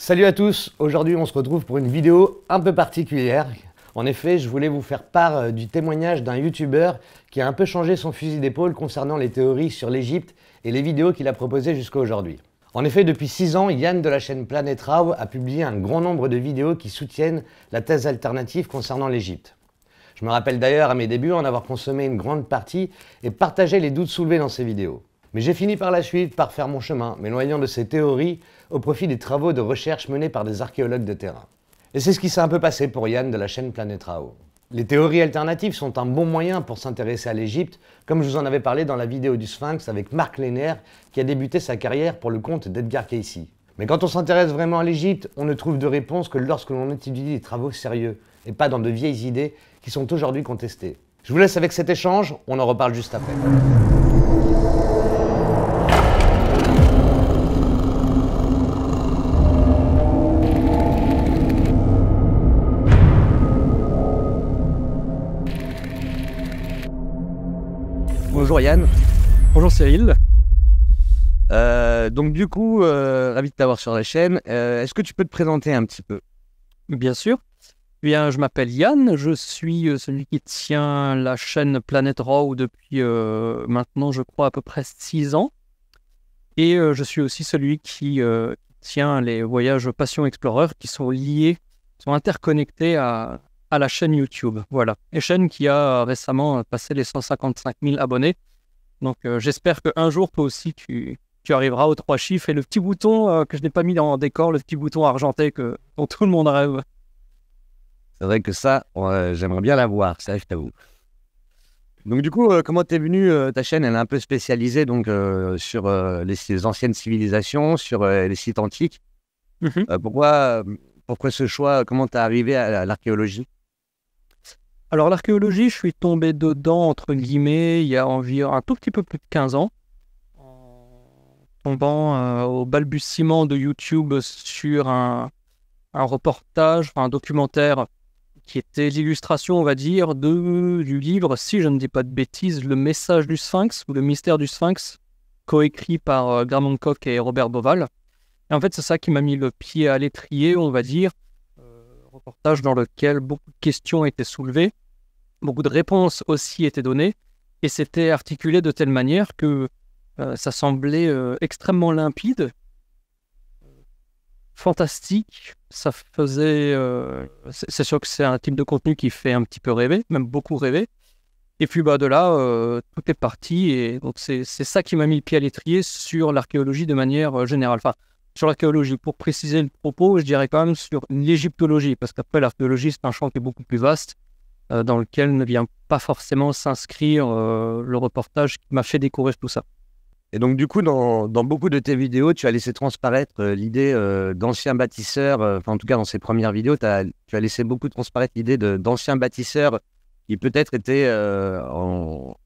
Salut à tous, aujourd'hui on se retrouve pour une vidéo un peu particulière. En effet, je voulais vous faire part euh, du témoignage d'un youtubeur qui a un peu changé son fusil d'épaule concernant les théories sur l'Égypte et les vidéos qu'il a proposées jusqu'à aujourd'hui. En effet, depuis 6 ans, Yann de la chaîne Planète Rao a publié un grand nombre de vidéos qui soutiennent la thèse alternative concernant l'Égypte. Je me rappelle d'ailleurs à mes débuts en avoir consommé une grande partie et partagé les doutes soulevés dans ces vidéos. Mais j'ai fini par la suite, par faire mon chemin, m'éloignant de ces théories au profit des travaux de recherche menés par des archéologues de terrain. Et c'est ce qui s'est un peu passé pour Yann de la chaîne Planète Rao. Les théories alternatives sont un bon moyen pour s'intéresser à l'Égypte, comme je vous en avais parlé dans la vidéo du Sphinx avec Marc Lenner, qui a débuté sa carrière pour le compte d'Edgar Cayce. Mais quand on s'intéresse vraiment à l'Égypte, on ne trouve de réponse que lorsque l'on étudie des travaux sérieux, et pas dans de vieilles idées qui sont aujourd'hui contestées. Je vous laisse avec cet échange, on en reparle juste après. Bonjour Yann. Bonjour Cyril. Euh, donc du coup, euh, ravi de t'avoir sur la chaîne. Euh, est-ce que tu peux te présenter un petit peu Bien sûr. Eh bien, je m'appelle Yann, je suis euh, celui qui tient la chaîne Planète Raw depuis maintenant, je crois, à peu près 6 ans. Et je suis aussi celui qui tient les voyages Passion Explorer qui sont liés, sont interconnectés à à la chaîne YouTube. Voilà. Une chaîne qui a euh, récemment euh, passé les 155 000 abonnés. Donc euh, j'espère j'espère qu'un jour, toi aussi, tu, arriveras aux trois chiffres. Et le petit bouton que je n'ai pas mis dans le décor, le petit bouton argenté que, dont tout le monde rêve. C'est vrai que ça, j'aimerais bien l'avoir, ça, je t'avoue. Donc du coup, comment t'es venu Ta chaîne, elle est un peu spécialisée donc sur les, anciennes civilisations, sur les sites antiques. Mhm. pourquoi, pourquoi ce choix Comment t'es arrivé à l'archéologie alors l'archéologie, je suis tombé dedans, entre guillemets, il y a environ un tout petit peu plus de 15 ans, en tombant euh, au balbutiement de YouTube sur un, reportage, un documentaire qui était l'illustration, on va dire, de, du livre, si je ne dis pas de bêtises, Le message du Sphinx ou Le mystère du Sphinx, coécrit par euh, Graham Hancock et Robert Boval. Et en fait, c'est ça qui m'a mis le pied à l'étrier, on va dire, reportage dans lequel beaucoup de questions étaient soulevées, beaucoup de réponses aussi étaient données, et c'était articulé de telle manière que euh, ça semblait euh, extrêmement limpide, euh, fantastique. Ça faisait. c'est sûr que c'est un type de contenu qui fait un petit peu rêver, même beaucoup rêver. Et puis bah, de là, tout est parti. Et donc, c'est ça qui m'a mis le pied à l'étrier sur l'archéologie de manière générale. Enfin, sur l'archéologie. Pour préciser le propos, je dirais quand même sur l'égyptologie, parce qu'après l'archéologie, c'est un champ qui est beaucoup plus vaste, euh, dans lequel ne vient pas forcément s'inscrire euh, le reportage qui m'a fait découvrir tout ça. Et donc, du coup, dans, beaucoup de tes vidéos, tu as laissé transparaître euh, l'idée d'anciens bâtisseurs, enfin, en tout cas, dans ces premières vidéos, tu as laissé beaucoup transparaître l'idée d'anciens bâtisseurs qui peut-être étaient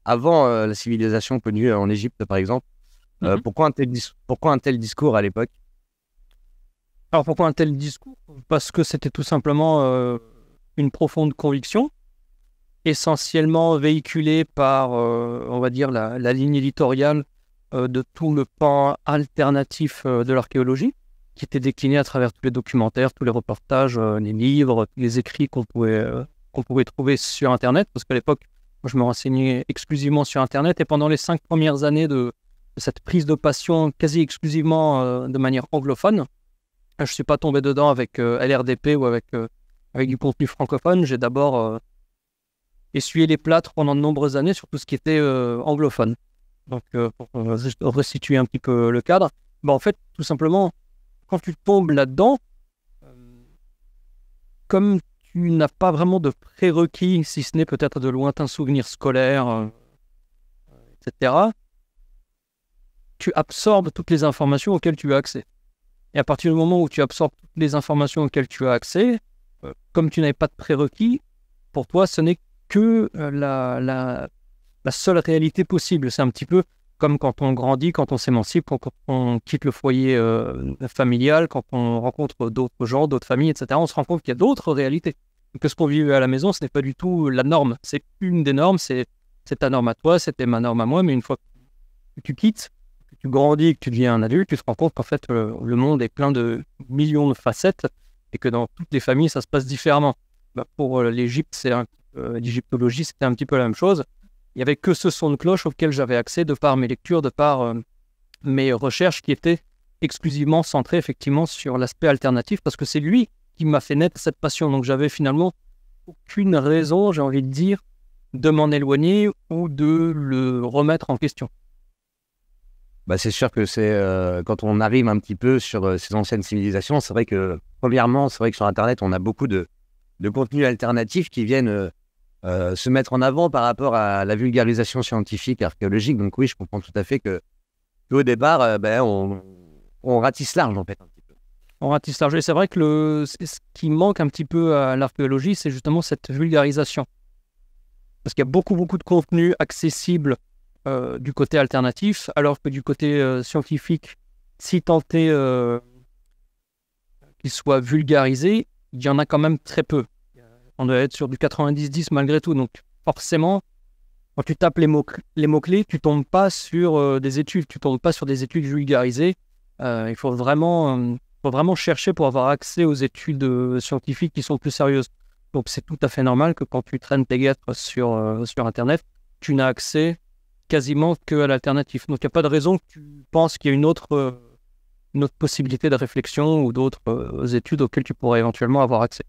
avant la civilisation connue en Égypte, par exemple. Mm-hmm. pourquoi, un tel pourquoi un tel discours à l'époque alors pourquoi un tel discours Parce que c'était tout simplement euh, une profonde conviction, essentiellement véhiculée par, euh, on va dire, la, ligne éditoriale euh, de tout le pan alternatif de l'archéologie, qui était décliné à travers tous les documentaires, tous les reportages, les livres, les écrits qu'on pouvait, qu'on pouvait trouver sur Internet, parce qu'à l'époque, je me renseignais exclusivement sur Internet, et pendant les cinq premières années de cette prise de passion quasi exclusivement de manière anglophone, ah, je suis pas tombé dedans avec euh, LRDP ou avec, euh, avec du contenu francophone. J'ai d'abord euh, essuyé les plâtres pendant de nombreuses années sur tout ce qui était anglophone. Donc, pour restituer un petit peu le cadre, bah, en fait, tout simplement, quand tu tombes là-dedans, comme tu n'as pas vraiment de prérequis, si ce n'est peut-être de lointains souvenirs scolaires, etc., tu absorbes toutes les informations auxquelles tu as accès. Et à partir du moment où tu absorbes les informations auxquelles tu as accès, euh, comme tu n'avais pas de prérequis, pour toi, ce n'est que euh, la, seule réalité possible. C'est un petit peu comme quand on grandit, quand on s'émancipe, quand on quitte le foyer euh, familial, quand on rencontre d'autres gens, d'autres familles, etc. On se rend compte qu'il y a d'autres réalités. Que ce qu'on vit à la maison, ce n'est pas du tout la norme. C'est une des normes, c'est ta norme à toi, c'était ma norme à moi, mais une fois que tu quittes, tu grandis, que tu deviens un adulte, tu te rends compte qu'en fait, euh, le, monde est plein de millions de facettes et que dans toutes les familles, ça se passe différemment. Bah, pour euh, l'Égypte, c'est euh, l'égyptologie, c'était un petit peu la même chose. Il n'y avait que ce son de cloche auquel j'avais accès de par mes lectures, de par mes recherches qui étaient exclusivement centrées effectivement sur l'aspect alternatif parce que c'est lui qui m'a fait naître cette passion. Donc j'avais finalement aucune raison, j'ai envie de dire, de m'en éloigner ou de le remettre en question. Bah, c'est sûr que c'est euh, quand on arrive un petit peu sur euh, ces anciennes civilisations, c'est vrai que premièrement, c'est vrai que sur Internet, on a beaucoup de, de contenus alternatifs qui viennent euh, se mettre en avant par rapport à la vulgarisation scientifique, archéologique. Donc oui, je comprends tout à fait que, au départ, ben on, on, ratisse large en fait. On ratisse large. Et c'est vrai que le, ce qui manque un petit peu à l'archéologie, c'est justement cette vulgarisation. Parce qu'il y a beaucoup, beaucoup de contenus accessibles euh, du côté alternatif, alors que du côté euh, scientifique, si tenté euh, qu'il soit vulgarisé, il y en a quand même très peu. On doit être sur du 90-10 malgré tout. Donc forcément, quand tu tapes les mots-clés, les mots -clés, tu tombes pas sur des études, tu tombes pas sur des études vulgarisées. il faut vraiment, faut vraiment chercher pour avoir accès aux études scientifiques qui sont plus sérieuses. Donc c'est tout à fait normal que quand tu traînes tes guêtres sur, sur Internet, tu n'as accès quasiment que l'alternative. l'alternatif. Donc il n'y a pas de raison que tu penses qu'il y a une autre, euh, autre possibilité de réflexion ou d'autres euh, études auxquelles tu pourrais éventuellement avoir accès.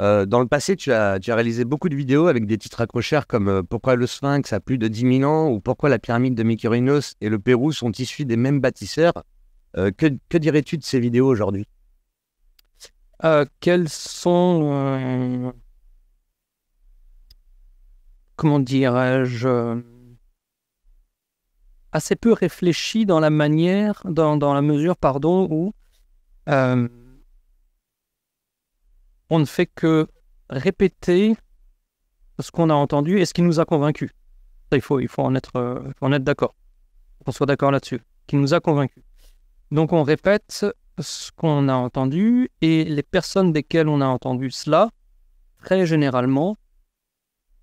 Euh, dans le passé, tu as, réalisé beaucoup de vidéos avec des titres accrocheurs comme Pourquoi le sphinx a plus de 10 000 ans ou Pourquoi la pyramide de Mykérinos et le Pérou sont issus des mêmes bâtisseurs. que, que dirais-tu de ces vidéos aujourd'hui Quelles sont. comment dirais-je assez peu réfléchi dans la manière, dans, la mesure, pardon, où euh, on ne fait que répéter ce qu'on a entendu et ce qui nous a convaincu. il, faut, il euh, faut en être, d'accord. Qu'on soit d'accord là-dessus. Qui nous a convaincu. Donc on répète ce qu'on a entendu et les personnes desquelles on a entendu cela, très généralement,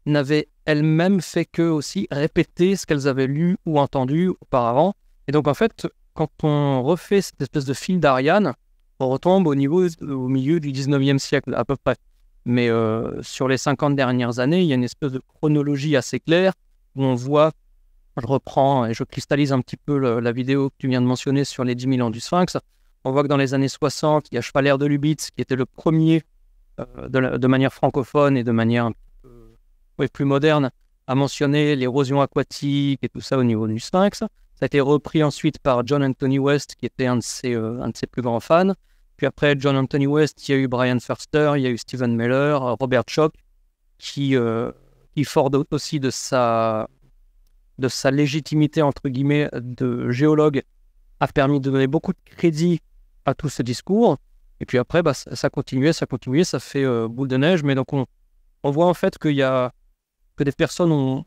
n'avaient elle-même fait que aussi répéter ce qu'elles avaient lu ou entendu auparavant. Et donc en fait, quand on refait cette espèce de fil d'Ariane, on retombe au, niveau, au milieu du 19e siècle à peu près. Mais euh, sur les 50 dernières années, il y a une espèce de chronologie assez claire où on voit, je reprends et je cristallise un petit peu la vidéo que tu viens de mentionner sur les 10 000 ans du Sphinx, on voit que dans les années 60, il y a Chevalier de Lubitz qui était le premier euh, de, manière francophone et de manière et plus moderne a mentionné l'érosion aquatique et tout ça au niveau du sphinx. Ça a été repris ensuite par John Anthony West, qui était un de ses, euh, un de ses plus grands fans. Puis après John Anthony West, il y a eu Brian Furster, il y a eu Stephen Miller, euh, Robert Schock, qui, euh, qui fort aussi de sa, de sa légitimité, entre guillemets, de géologue, a permis de donner beaucoup de crédit à tout ce discours. Et puis après, bah, ça ça continuait, ça continué, ça fait boule de neige. Mais donc, on, on voit en fait qu'il y a que des personnes ont,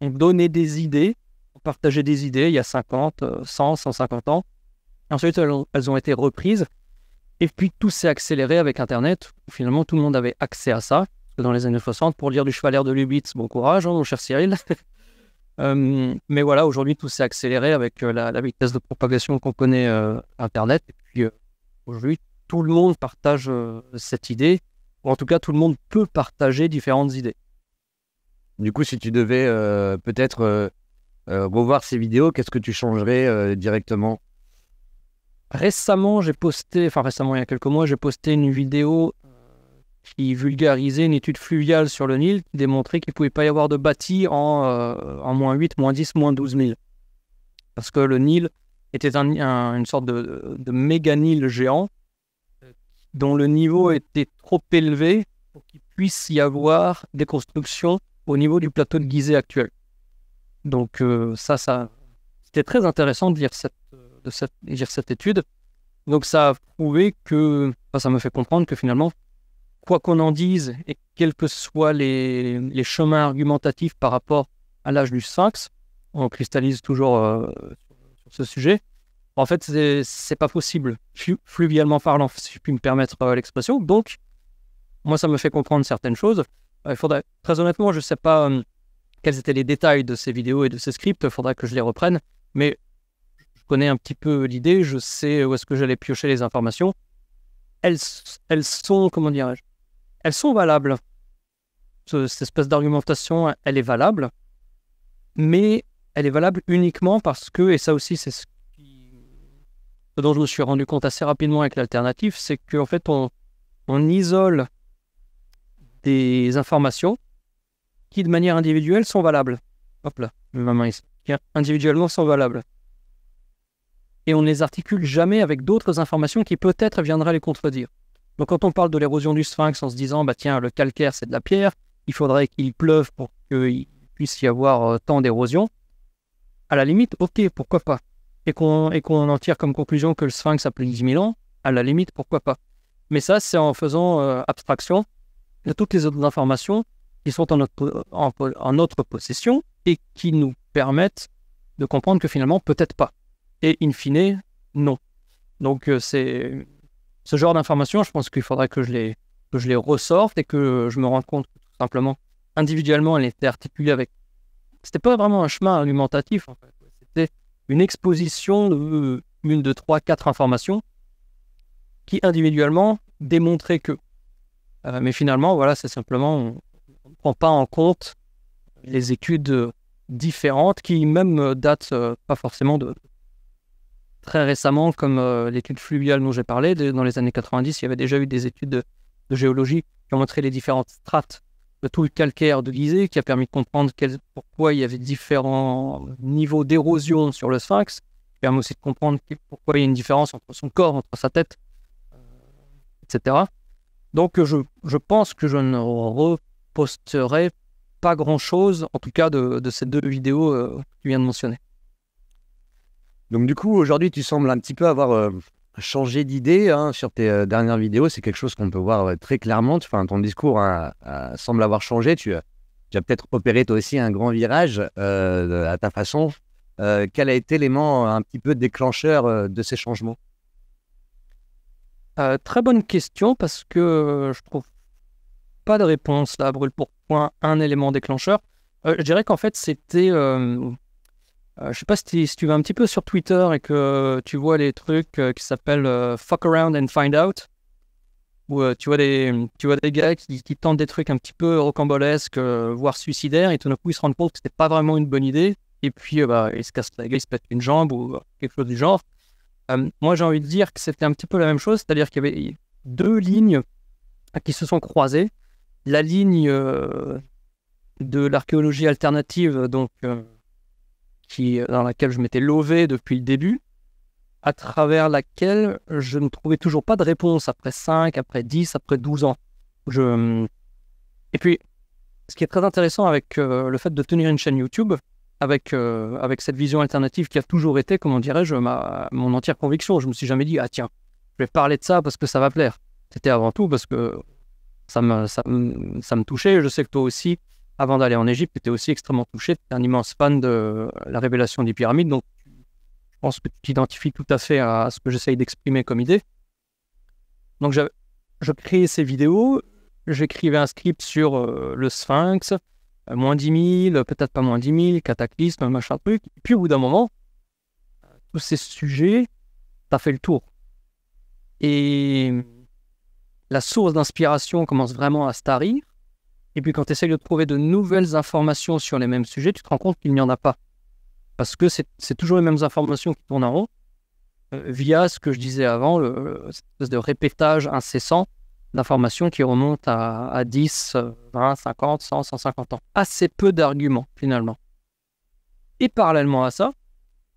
donné des idées, ont partagé des idées il y a 50, 100, 150 ans. Ensuite, elles ont, été reprises. Et puis tout s'est accéléré avec Internet. finalement, tout le monde avait accès à ça. dans les années 60, pour lire du Chevalier de Lubitz, bon courage, hein, mon cher Cyril. Euh, mais voilà, aujourd'hui, tout s'est accéléré avec euh, la, vitesse de propagation qu'on connaît euh, Internet. Et puis aujourd'hui, tout le monde partage cette idée. Ou en tout cas, tout le monde peut partager différentes idées. Du coup, si tu devais euh, peut-être euh, euh, revoir ces vidéos, qu'est-ce que tu changerais directement Récemment, j'ai posté, enfin récemment, il y a quelques mois, j'ai posté une vidéo qui vulgarisait une étude fluviale sur le Nil qui démontrait qu'il ne pouvait pas y avoir de bâti en, moins 8, moins 10, moins 12 000. Parce que le Nil était une sorte de, de méga-Nil géant dont le niveau était trop élevé pour qu'il puisse y avoir des constructions au niveau du plateau de Gizeh actuel. Donc euh, ça, c'était très intéressant de lire cette, étude. Donc ça a prouvé que, ça me fait comprendre que finalement, quoi qu'on en dise et quels que soient les, chemins argumentatifs par rapport à l'âge du sphinx, on cristallise toujours euh, sur ce sujet. En fait, c'est pas possible, fluvialement parlant, si je puis me permettre euh, l'expression. Donc, moi, ça me fait comprendre certaines choses très honnêtement, je ne sais pas euh, quels étaient les détails de ces vidéos et de ces scripts. Il faudra que je les reprenne. Mais je connais un petit peu l'idée. Je sais où est-ce que j'allais piocher les informations. Elles, elles sont, comment dirais-je Elles sont valables. cette espèce d'argumentation, elle est valable. Mais elle est valable uniquement parce que, et ça aussi, c'est ce ce dont je me suis rendu compte assez rapidement avec l'alternative, c'est qu'en fait, on, on, isole des informations qui, de manière individuelle, sont valables. Hop là, ma main ici. individuellement sont valables. Et on ne les articule jamais avec d'autres informations qui peut-être viendraient les contredire. Donc quand on parle de l'érosion du sphinx en se disant, bah tiens, le calcaire c'est de la pierre, il faudrait qu'il pleuve pour qu'il puisse y avoir euh, tant d'érosion, à la limite, ok, pourquoi pas. Et qu'on en tire comme conclusion que le sphinx a plus de 10 000 ans, à la limite, pourquoi pas. Mais ça, c'est en faisant euh, abstraction il y a toutes les autres informations qui sont en notre, en, notre possession et qui nous permettent de comprendre que finalement, peut-être pas. Et in fine, non. Donc, euh, c'est ce genre d'informations, je pense qu'il faudrait que je, les, que je les ressorte et que je me rende compte que tout simplement, individuellement, elle était articulée avec. C'était pas vraiment un chemin alimentatif. en fait. C'était une exposition de une, deux, trois, quatre informations qui individuellement démontraient que euh, mais finalement, voilà, c'est simplement, on ne prend pas en compte les études euh, différentes qui même euh, datent pas forcément de très récemment, comme l'étude fluviale dont j'ai parlé. dans les années 90, il y avait déjà eu des études de, géologie qui ont montré les différentes strates de tout le calcaire de Gizeh, qui a permis de comprendre pourquoi il y avait différents niveaux d'érosion sur le sphinx, qui permet aussi de comprendre pourquoi il y a une différence entre son corps, entre sa tête, etc. Donc je, je, pense que je ne reposterai pas grand-chose, en tout cas de, ces deux vidéos euh, que tu viens de mentionner. Donc du coup, aujourd'hui, tu sembles un petit peu avoir euh, changé d'idée hein, sur tes euh, dernières vidéos. C'est quelque chose qu'on peut voir très clairement. Enfin, ton discours hein, semble avoir changé. Tu, tu as peut-être opéré toi aussi un grand virage à ta façon. quel a été l'élément un petit peu déclencheur de ces changements euh, très bonne question parce que euh, je trouve pas de réponse là, brûle pour point, un élément déclencheur. Euh, je dirais qu'en fait, c'était. je sais pas si, si, tu vas un petit peu sur Twitter et que tu vois les trucs qui s'appellent fuck around and find out, où tu, vois des, tu vois des gars qui, tentent des trucs un petit peu rocambolesques, voire suicidaires, et tout d'un coup ils se rendent compte que c'était pas vraiment une bonne idée, et puis bah, ils se cassent la gueule, ils se pètent une jambe ou quelque chose du genre. Euh, moi, j'ai envie de dire que c'était un petit peu la même chose, c'est-à-dire qu'il y avait deux lignes qui se sont croisées. La ligne euh, de l'archéologie alternative, donc, euh, qui, dans laquelle je m'étais lové depuis le début, à travers laquelle je ne trouvais toujours pas de réponse après 5, après 10, après 12 ans. Je... Et puis, ce qui est très intéressant avec le fait de tenir une chaîne YouTube, avec, euh, avec cette vision alternative qui a toujours été, comment dirais-je, ma, mon entière conviction. Je me suis jamais dit, ah tiens, je vais parler de ça parce que ça va plaire. C'était avant tout parce que ça me, ça, me, ça me touchait. Je sais que toi aussi, avant d'aller en Égypte, tu étais aussi extrêmement touché. Tu es un immense fan de la révélation des pyramides. Donc, je pense que tu t'identifies tout à fait à ce que j'essaye d'exprimer comme idée. Donc, je créais ces vidéos. J'écrivais un script sur euh, le sphinx, euh, moins 10 000, peut-être pas moins 10 000, cataclysme, machin truc. Et puis au bout d'un moment, tous ces sujets, t'as fait le tour. Et la source d'inspiration commence vraiment à se tarir. Et puis quand tu essayes de trouver de nouvelles informations sur les mêmes sujets, tu te rends compte qu'il n'y en a pas. Parce que c'est toujours les mêmes informations qui tournent en haut, euh, via ce que je disais avant, le, euh, cette espèce de répétage incessant d'informations qui remontent à, 10, 20, 50, 100, 150 ans. Assez peu d'arguments finalement. Et parallèlement à ça,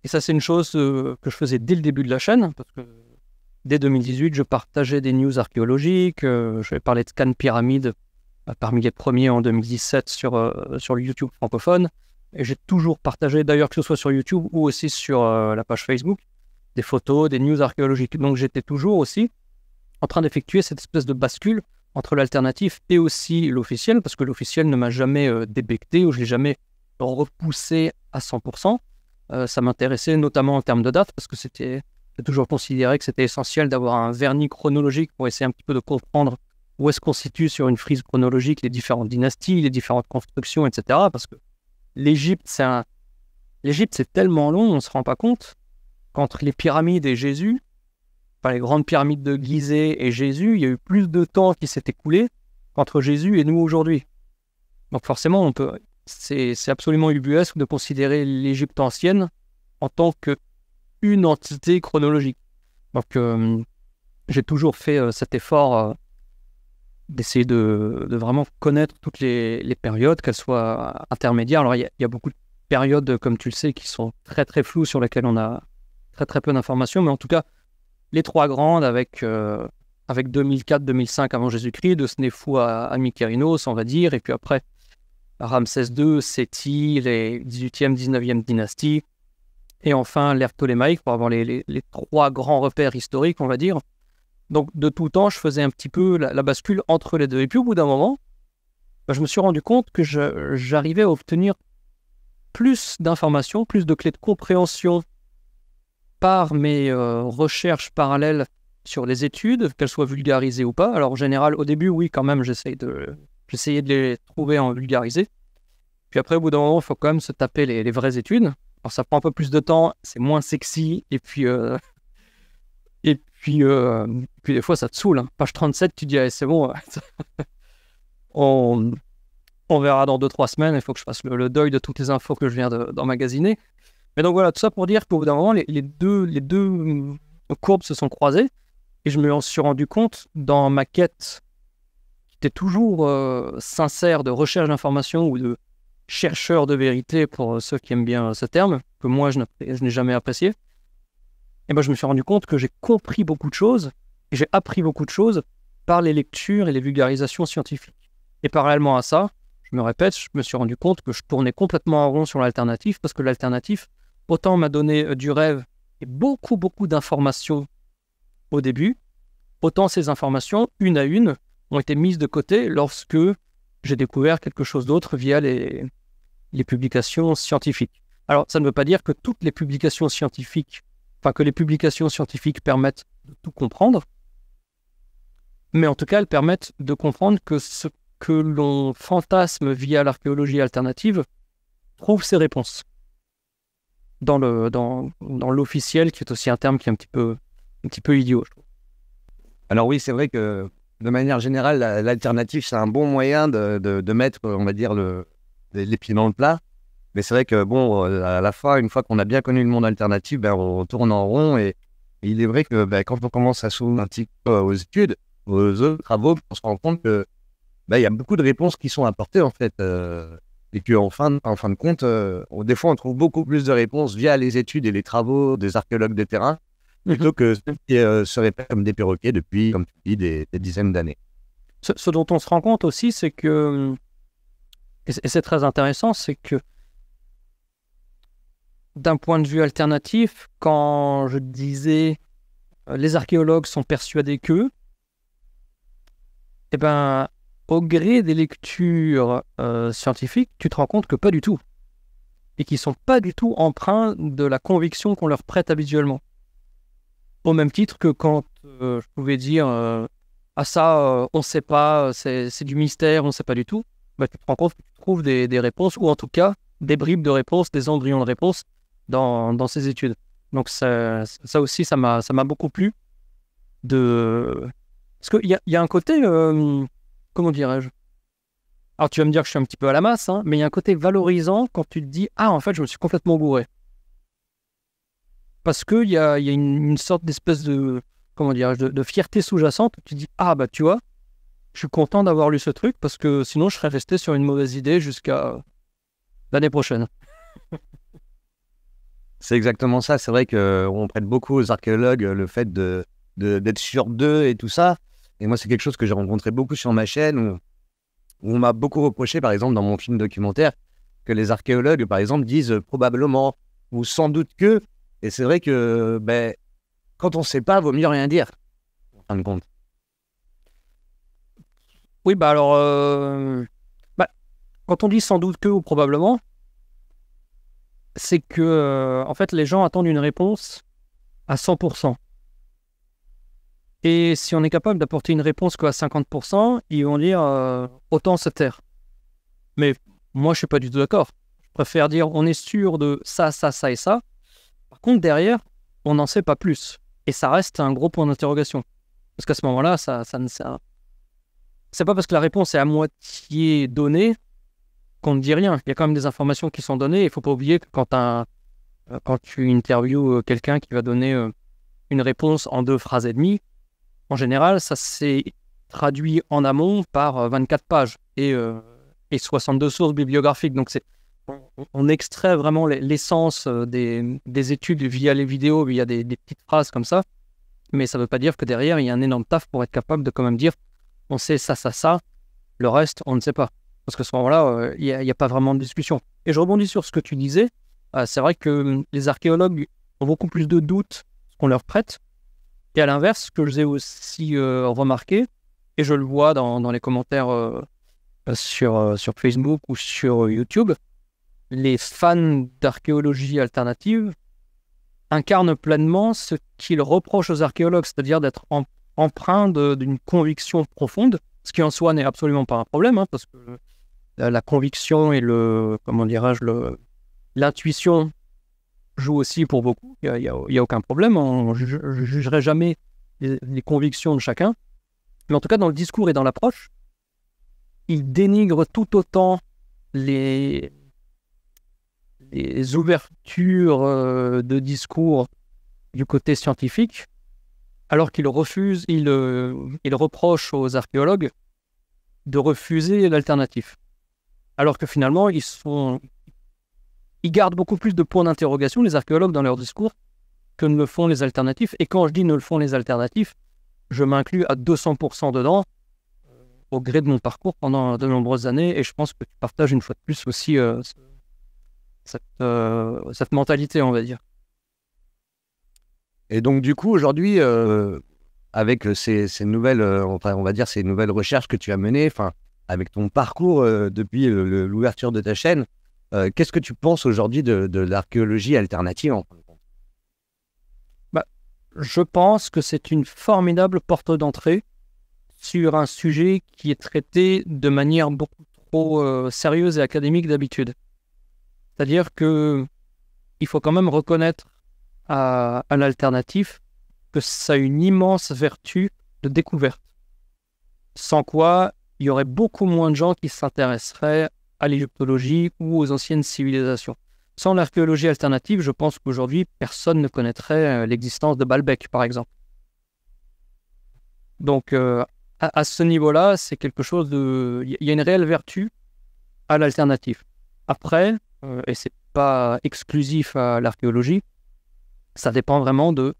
et ça c'est une chose euh, que je faisais dès le début de la chaîne, parce que dès 2018 je partageais des news archéologiques, euh, je vais parler de Cannes Pyramide euh, parmi les premiers en 2017 sur, sur YouTube francophone, et j'ai toujours partagé d'ailleurs que ce soit sur YouTube ou aussi sur la page Facebook, des photos, des news archéologiques. Donc j'étais toujours aussi en train d'effectuer cette espèce de bascule entre l'alternatif et aussi l'officiel, parce que l'officiel ne m'a jamais euh, débecté ou je l'ai jamais repoussé à 100%. Euh, ça m'intéressait notamment en termes de date, parce que c'était toujours considéré que c'était essentiel d'avoir un vernis chronologique pour essayer un petit peu de comprendre où est-ce qu'on situe sur une frise chronologique les différentes dynasties, les différentes constructions, etc. Parce que l'Égypte, c'est l'Égypte, c'est tellement long, on ne se rend pas compte qu'entre les pyramides et Jésus, par les grandes pyramides de Gizeh et Jésus, il y a eu plus de temps qui s'est écoulé entre Jésus et nous aujourd'hui. Donc forcément, on peut, c'est, absolument ubuesque de considérer l'Égypte ancienne en tant que une entité chronologique. Donc euh, j'ai toujours fait euh, cet effort euh, d'essayer de, vraiment connaître toutes les, périodes, qu'elles soient intermédiaires. Alors il y, y, a beaucoup de périodes, comme tu le sais, qui sont très très floues, sur lesquelles on a très très peu d'informations, mais en tout cas, les trois grandes avec, euh, avec 2004-2005 avant Jésus-Christ, de Snefou à, à on va dire, et puis après Ramsès II, Séti, les 18e, 19e dynasties, et enfin l'ère ptolémaïque pour avoir les, trois grands repères historiques, on va dire. Donc de tout temps, je faisais un petit peu la, bascule entre les deux. Et puis au bout d'un moment, ben, je me suis rendu compte que j'arrivais à obtenir plus d'informations, plus de clés de compréhension par mes euh, recherches parallèles sur les études, qu'elles soient vulgarisées ou pas. Alors en général, au début, oui, quand même, j'essayais de, j'essayais de les trouver en vulgarisé. Puis après, au bout d'un moment, il faut quand même se taper les, vraies études. Alors ça prend un peu plus de temps, c'est moins sexy, et puis, euh, et puis, euh, puis des fois, ça te saoule. Hein. Page 37, tu dis, ah, c'est bon, on, on verra dans 2 trois semaines, il faut que je fasse le, deuil de toutes les infos que je viens d'emmagasiner. Mais donc voilà, tout ça pour dire qu'au bout d'un moment, les, deux, les deux euh, courbes se sont croisées. Et je me suis rendu compte dans ma quête, qui était toujours euh, sincère de recherche d'information ou de chercheur de vérité pour euh, ceux qui aiment bien ce terme, que moi je n'ai jamais apprécié, et eh ben je me suis rendu compte que j'ai compris beaucoup de choses et j'ai appris beaucoup de choses par les lectures et les vulgarisations scientifiques. Et parallèlement à ça, je me répète, je me suis rendu compte que je tournais complètement en rond sur l'alternative parce que l'alternative Autant m'a donné euh, du rêve et beaucoup, beaucoup d'informations au début, autant ces informations, une à une, ont été mises de côté lorsque j'ai découvert quelque chose d'autre via les, les publications scientifiques. Alors, ça ne veut pas dire que toutes les publications scientifiques, enfin que les publications scientifiques permettent de tout comprendre, mais en tout cas, elles permettent de comprendre que ce que l'on fantasme via l'archéologie alternative trouve ses réponses dans le dans, dans l'officiel, qui est aussi un terme qui est un petit peu un petit peu idiot. Je Alors oui, c'est vrai que de manière générale, l'alternative c'est un bon moyen de, de, de, mettre, on va dire le les dans le plat. Mais c'est vrai que bon, à la fin, une fois qu'on a bien connu le monde alternatif, ben, on tourne en rond et, il est vrai que ben, quand on commence à s'ouvrir un petit peu aux études, aux travaux, on se rend compte que ben, il y a beaucoup de réponses qui sont apportées en fait. Euh, et qu'en en fin, de, en fin compte, euh, des fois, on trouve beaucoup plus de réponses via les études et les travaux des archéologues de terrain plutôt que ceux qui euh, se comme des perroquets depuis, comme tu dis, des, dizaines d'années. Ce, dont on se rend compte aussi, c'est que, et c'est très intéressant, c'est que d'un point de vue alternatif, quand je disais euh, les archéologues sont persuadés que, eh ben, au gré des lectures euh, scientifiques, tu te rends compte que pas du tout. Et qui sont pas du tout empreints de la conviction qu'on leur prête habituellement. Au même titre que quand euh, je pouvais dire euh, Ah, ça, on sait pas, c'est du mystère, on ne sait pas du tout. Bah, tu te rends compte que tu trouves des, réponses, ou en tout cas des bribes de réponses, des embryons de réponses dans, dans ces études. Donc ça, aussi, ça m'a beaucoup plu. De... Parce qu'il y a, un côté comment dirais-je Alors tu vas me dire que je suis un petit peu à la masse, hein, mais il y a un côté valorisant quand tu te dis ah en fait je me suis complètement bourré. » Parce qu'il y a, y a une, sorte d'espèce de comment dirais de, fierté sous-jacente. Tu dis ah bah tu vois, je suis content d'avoir lu ce truc parce que sinon je serais resté sur une mauvaise idée jusqu'à l'année prochaine. C'est exactement ça. C'est vrai qu'on prête beaucoup aux archéologues le fait de, d'être sur d'eux et tout ça. Et moi, c'est quelque chose que j'ai rencontré beaucoup sur ma chaîne, où, on m'a beaucoup reproché, par exemple, dans mon film documentaire, que les archéologues, par exemple, disent euh, probablement ou sans doute que. Et c'est vrai que ben, quand on ne sait pas, vaut mieux rien dire, en fin de compte. Oui, bah alors, euh, bah, quand on dit sans doute que ou probablement, c'est que, euh, en fait, les gens attendent une réponse à 100%. Et si on est capable d'apporter une réponse qu'à 50%, ils vont dire euh, autant se taire. Mais moi, je suis pas du tout d'accord. Je préfère dire on est sûr de ça, ça, ça et ça. Par contre, derrière, on n'en sait pas plus. Et ça reste un gros point d'interrogation. Parce qu'à ce moment-là, ça, ça ne sert. C'est pas parce que la réponse est à moitié donnée qu'on ne dit rien. Il y a quand même des informations qui sont données. Il faut pas oublier que quand, un, euh, quand tu interviews euh, quelqu'un qui va donner une réponse en deux phrases et demie, en général, ça s'est traduit en amont par 24 euh, pages et, 62 euh, sources bibliographiques. Donc, on, extrait vraiment l'essence euh, des, études via les vidéos, via des, des petites phrases comme ça. Mais ça ne veut pas dire que derrière, il y a un énorme taf pour être capable de quand même dire on sait ça, ça, ça. Le reste, on ne sait pas. Parce que ce moment-là, il n'y a, pas vraiment de discussion. Et je rebondis sur ce que tu disais. c'est vrai que hum, les archéologues ont beaucoup plus de doutes qu'on leur prête et à l'inverse, ce que j'ai aussi euh, remarqué, et je le vois dans, dans les commentaires euh, sur, euh, sur Facebook ou sur YouTube, les fans d'archéologie alternative incarnent pleinement ce qu'ils reprochent aux archéologues, c'est-à-dire d'être en, d'une conviction profonde, ce qui en soi n'est absolument pas un problème, hein, parce que la, conviction et le, comment dirais-je, l'intuition joue aussi pour beaucoup. Il n'y a, aucun problème. Je ne jugerai jamais les, convictions de chacun. Mais en tout cas, dans le discours et dans l'approche, il dénigre tout autant les, les ouvertures euh, de discours du côté scientifique, alors qu'il refuse, il, euh, il reproche aux archéologues de refuser l'alternative. Alors que finalement, ils sont, gardent beaucoup plus de points d'interrogation, les archéologues, dans leur discours, que ne le font les alternatifs. Et quand je dis ne le font les alternatifs, je m'inclus à 200% dedans, euh, au gré de mon parcours pendant de nombreuses années. Et je pense que tu partages une fois de plus aussi euh, euh, cette, mentalité, on va dire. Et donc, du coup, aujourd'hui, avec ces, nouvelles, on va dire, ces nouvelles recherches que tu as menées, enfin, avec ton parcours depuis l'ouverture de ta chaîne, euh, qu'est-ce que tu penses aujourd'hui de, l'archéologie alternative bah, Je pense que c'est une formidable porte d'entrée sur un sujet qui est traité de manière beaucoup trop euh, sérieuse et académique d'habitude. C'est-à-dire que il faut quand même reconnaître à, à l'alternatif que ça a une immense vertu de découverte. Sans quoi, il y aurait beaucoup moins de gens qui s'intéresseraient à l'égyptologie ou aux anciennes civilisations. Sans l'archéologie alternative, je pense qu'aujourd'hui, personne ne connaîtrait euh, l'existence de Baalbek, par exemple. Donc, euh, à, ce niveau-là, c'est quelque chose de. Il y a une réelle vertu à l'alternative. Après, et euh, et c'est pas exclusif à l'archéologie, ça dépend vraiment de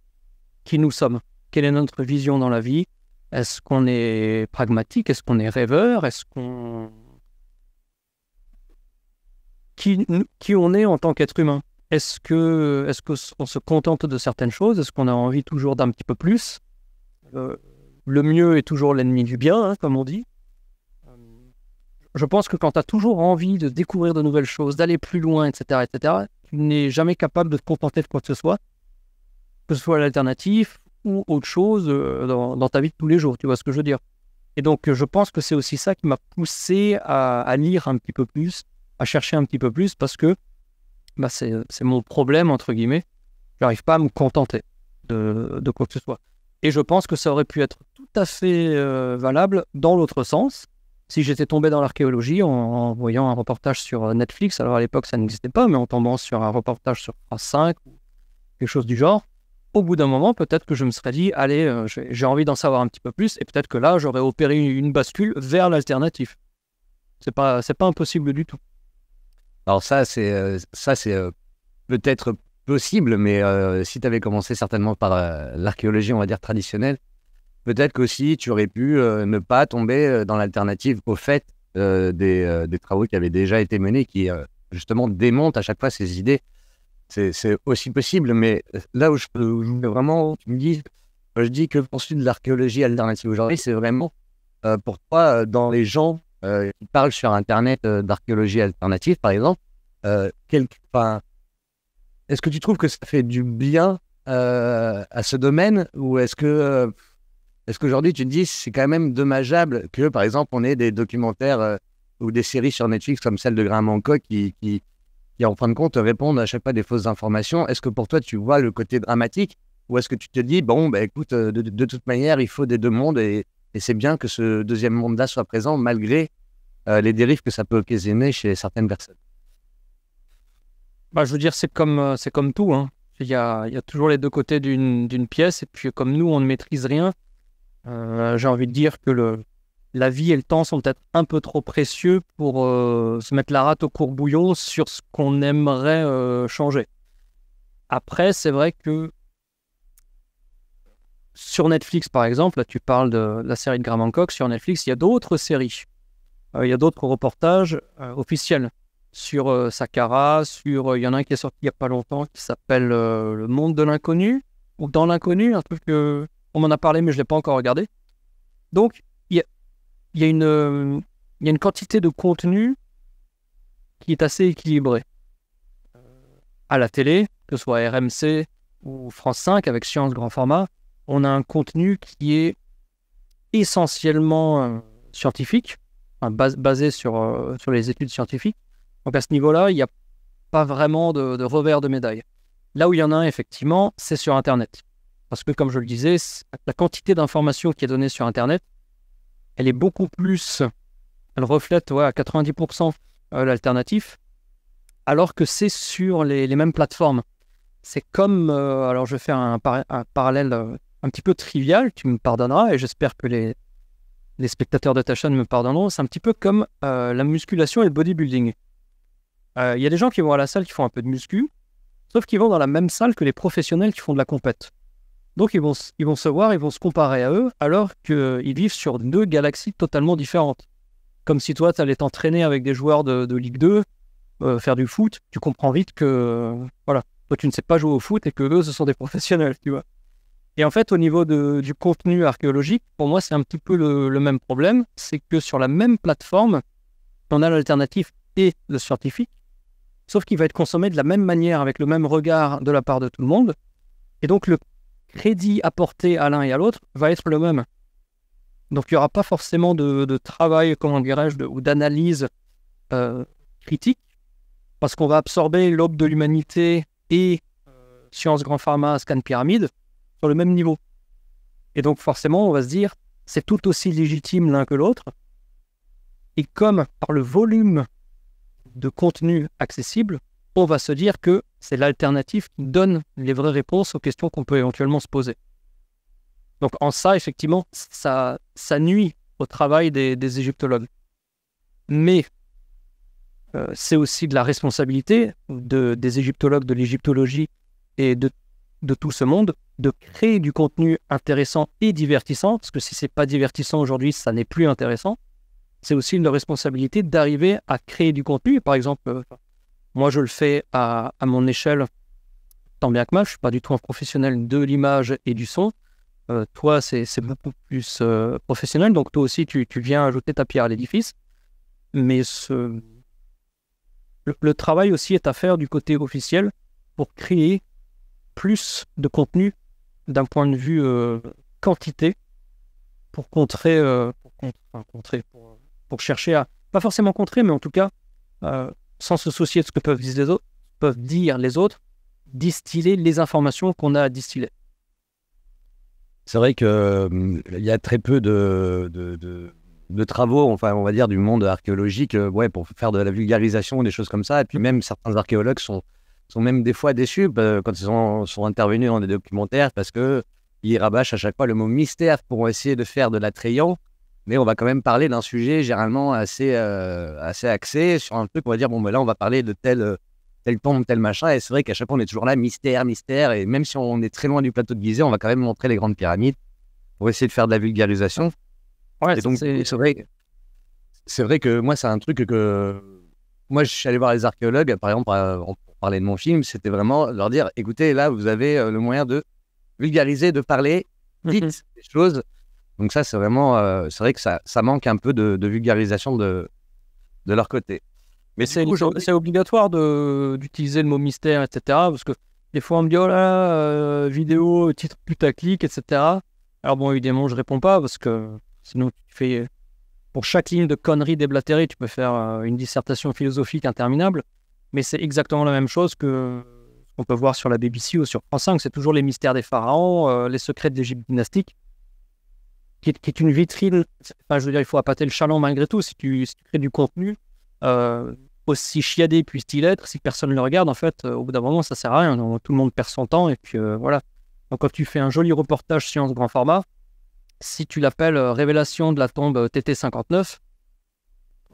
qui nous sommes. Quelle est notre vision dans la vie Est-ce qu'on est pragmatique Est-ce qu'on est rêveur Est-ce qu'on qui, on est en tant qu'être humain. Est-ce que est-ce qu'on se contente de certaines choses Est-ce qu'on a envie toujours d'un petit peu plus euh, Le mieux est toujours l'ennemi du bien, hein, comme on dit. Je pense que quand tu as toujours envie de découvrir de nouvelles choses, d'aller plus loin, etc., etc., tu n'es jamais capable de te contenter de quoi que ce soit, que ce soit l'alternatif ou autre chose euh, dans, ta vie de tous les jours, tu vois ce que je veux dire. Et donc, je pense que c'est aussi ça qui m'a poussé à lire un petit peu plus, à chercher un petit peu plus parce que bah, c'est mon problème, entre guillemets. J'arrive pas à me contenter de, quoi que ce soit. Et je pense que ça aurait pu être tout à fait euh, valable dans l'autre sens. Si j'étais tombé dans l'archéologie en, voyant un reportage sur euh, Netflix, alors à l'époque ça n'existait pas, mais en tombant sur un reportage sur France 5 ou quelque chose du genre, au bout d'un moment, peut-être que je me serais dit, allez, euh, j'ai envie d'en savoir un petit peu plus, et peut-être que là, j'aurais opéré une bascule vers l'alternatif. C'est pas, c'est pas impossible du tout. Alors ça, c'est euh, ça, c'est euh, peut-être possible, mais euh, si tu avais commencé certainement par l'archéologie, on va dire traditionnelle, peut-être qu'aussi tu aurais pu ne pas tomber dans l'alternative au fait des, travaux qui avaient déjà été menés, qui justement démontent à chaque fois ces idées. C'est aussi possible, mais là où je peux vraiment, tu me dis, je dis que poursuivre de l'archéologie alternative aujourd'hui, c'est vraiment pour toi, dans les gens euh, qui sur Internet euh, d'archéologie alternative, par exemple, euh, est-ce que tu trouves que ça fait du bien euh, à ce domaine ou est-ce que est qu'aujourd'hui tu te dis c'est quand même dommageable que par exemple on ait des documentaires ou des séries sur Netflix comme celle de Graham Hancock qui, qui, en fin de compte répondent à chaque pas des fausses informations. Est-ce que pour toi tu vois le côté dramatique ou est-ce que tu te dis bon bah, écoute de, toute manière il faut des deux mondes et, et c'est bien que ce deuxième monde-là soit présent malgré euh, les dérives que ça peut occasionner chez certaines personnes. Bah, je veux dire, c'est comme, euh, c'est comme tout. Hein. Il, y a, il, y a, toujours les deux côtés d'une pièce. Et puis, comme nous, on ne maîtrise rien, euh, j'ai envie de dire que le, la vie et le temps sont peut-être un peu trop précieux pour se mettre la rate au courbouillon sur ce qu'on aimerait changer. Après, c'est vrai que sur Netflix, par exemple, là tu parles de la série de Graham sur Netflix, il y a d'autres séries, euh, il y a d'autres reportages euh, officiels sur euh, Sakara, sur, il y en a un qui est sorti il n'y a pas longtemps qui s'appelle Le monde de l'inconnu, ou Dans l'inconnu, un truc que on m'en a parlé mais je ne l'ai pas encore regardé. Donc, il y a, une, il y a une quantité de contenu qui est assez équilibrée. À la télé, que ce soit RMC ou France 5 avec Science grand format, on a un contenu qui est essentiellement euh, scientifique, basé sur, euh, sur les études scientifiques. Donc à ce niveau-là, il n'y a pas vraiment de, revers de médaille. Là où il y en a un, effectivement, c'est sur Internet. Parce que, comme je le disais, la quantité d'informations qui est donnée sur Internet, elle est beaucoup plus. Elle reflète à 90% euh, l'alternatif, alors que c'est sur les, mêmes plateformes. C'est comme. alors, je vais faire un parallèle un petit peu trivial, tu me pardonneras, et j'espère que les, les spectateurs de ta chaîne me pardonneront, c'est un petit peu comme euh, la musculation et le bodybuilding. Euh, il y a des gens qui vont à la salle qui font un peu de muscu, sauf qu'ils vont dans la même salle que les professionnels qui font de la compète. Donc ils vont, se voir, ils vont se comparer à eux, alors qu'ils vivent sur deux galaxies totalement différentes. Comme si toi, tu allais t'entraîner avec des joueurs de, Ligue 2, euh, faire du foot, tu comprends vite que, voilà, toi, tu ne sais pas jouer au foot et que eux, ce sont des professionnels, tu vois. Et en fait, au niveau du contenu archéologique, pour moi, c'est un petit peu le, même problème. C'est que sur la même plateforme, on a l'alternative et le scientifique, sauf qu'il va être consommé de la même manière, avec le même regard de la part de tout le monde. Et donc, le crédit apporté à l'un et à l'autre va être le même. Donc, il n'y aura pas forcément de, travail, comment dirais-je, ou d'analyse euh, critique, parce qu'on va absorber l'aube de l'humanité et euh, sciences grand pharma, scan pyramide, sur le même niveau. Et donc forcément, on va se dire, c'est tout aussi légitime l'un que l'autre. Et comme par le volume de contenu accessible, on va se dire que c'est l'alternative qui donne les vraies réponses aux questions qu'on peut éventuellement se poser. Donc en ça, effectivement, ça, ça nuit au travail des, égyptologues. Mais euh, c'est aussi de la responsabilité des égyptologues de l'égyptologie et de de tout ce monde, de créer du contenu intéressant et divertissant, parce que si c'est pas divertissant aujourd'hui, ça n'est plus intéressant. C'est aussi une responsabilité d'arriver à créer du contenu. Par exemple, euh, moi je le fais à, mon échelle, tant bien que mal, je suis pas du tout un professionnel de l'image et du son. Euh, toi, c'est beaucoup plus euh, professionnel, donc toi aussi, tu, viens ajouter ta pierre à l'édifice. Mais ce... le, le travail aussi est à faire du côté officiel pour créer plus de contenu d'un point de vue euh, quantité pour contrer, euh, pour, chercher à, pas forcément contrer, mais en tout cas, euh, sans se soucier de ce que peuvent dire les autres, distiller les informations qu'on a à distiller. C'est vrai qu'il il y a très peu de, travaux, enfin, on va dire, du monde archéologique, ouais, pour faire de la vulgarisation, des choses comme ça. Et puis même certains archéologues sont, sont même des fois déçus bah, quand ils sont, intervenus dans des documentaires parce que ils rabâchent à chaque fois le mot mystère pour essayer de faire de l'attrayant. Mais on va quand même parler d'un sujet généralement assez, euh, assez axé sur un truc. On va dire, bon, ben là, on va parler de tel, tel tombe, tel machin. Et c'est vrai qu'à chaque fois, on est toujours là, mystère, mystère. Et même si on est très loin du plateau de Gizeh, on va quand même montrer les grandes pyramides pour essayer de faire de la vulgarisation. Ouais, donc, c'est vrai, que moi, c'est un truc que moi, je suis allé voir les archéologues, par exemple, parler de mon film, c'était vraiment leur dire écoutez, là, vous avez euh, le moyen de vulgariser, de parler, dites mmh des choses. Donc, ça, c'est vraiment, euh, c'est vrai que ça, manque un peu de, vulgarisation de, de leur côté. Mais c'est obligatoire d'utiliser le mot mystère, etc. Parce que des fois, on me dit oh là, euh, vidéo, titre putaclic, etc. Alors, bon, évidemment, je réponds pas parce que sinon, tu fais pour chaque ligne de conneries déblatérée, tu peux faire une dissertation philosophique interminable mais c'est exactement la même chose que qu'on peut voir sur la BBC ou sur France 5. C'est toujours les mystères des pharaons, euh, les secrets de l'Égypte dynastique, qui est, une vitrine. Enfin, je veux dire, il faut appâter le chalon malgré tout. Si tu, crées du contenu, euh, aussi chiadé puisse-t-il être, si personne ne le regarde, en fait, euh, au bout d'un moment, ça sert à rien. tout le monde perd son temps et puis voilà. Donc, quand tu fais un joli reportage science grand format, si tu l'appelles Révélation de la tombe TT59,